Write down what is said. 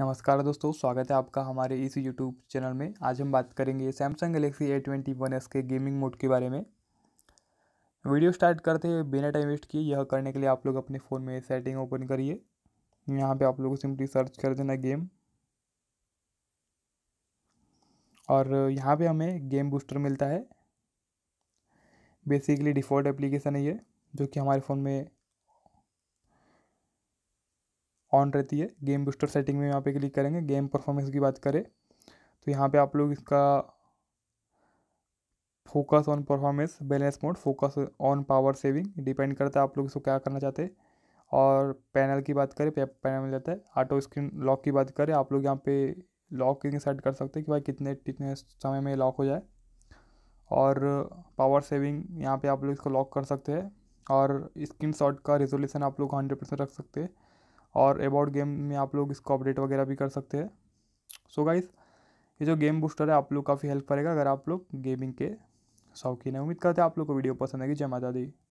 नमस्कार दोस्तों स्वागत है आपका हमारे इस यूट्यूब चैनल में आज हम बात करेंगे Samsung Galaxy A twenty one S के गेमिंग मोड के बारे में वीडियो स्टार्ट करते हैं बिना टाइम वेस्ट किए यह करने के लिए आप लोग अपने फ़ोन में सेटिंग ओपन करिए यहाँ पे आप लोग सिंपली सर्च कर देना गेम और यहाँ पे हमें गेम बूस्टर मिलता है बेसिकली डिफ़ॉल्ट एप्लीकेशन है ये जो कि हमारे फ़ोन में ऑन रहती है गेम बूस्टर सेटिंग में यहाँ पे क्लिक करेंगे गेम परफॉर्मेंस की बात करें तो यहाँ पे आप लोग इसका focus on performance balance mode focus on power saving depend करता है आप लोग इसको क्या करना चाहते हैं और पैनल की बात करें पैनल मिल जाता है ऑटो स्क्रीन लॉक की बात करें आप लोग यहाँ पे लॉकिंग सेट कर सकते हैं कि भाई कितने कितने समय में लॉक हो जाए और पावर सेविंग यहाँ पे आप लोग इसको लॉक कर सकते हैं और स्क्रीन शॉट का रेजोल्यूशन आप लोग हंड्रेड परसेंट रख सकते हैं और अबाउट गेम में आप लोग इसको अपडेट वगैरह भी कर सकते हैं सो गाइस ये जो गेम बूस्टर है आप लोग काफ़ी हेल्प करेगा अगर आप लोग गेमिंग के शौकीन है उम्मीद करते हैं आप लोग को वीडियो पसंद आएगी जय माता दी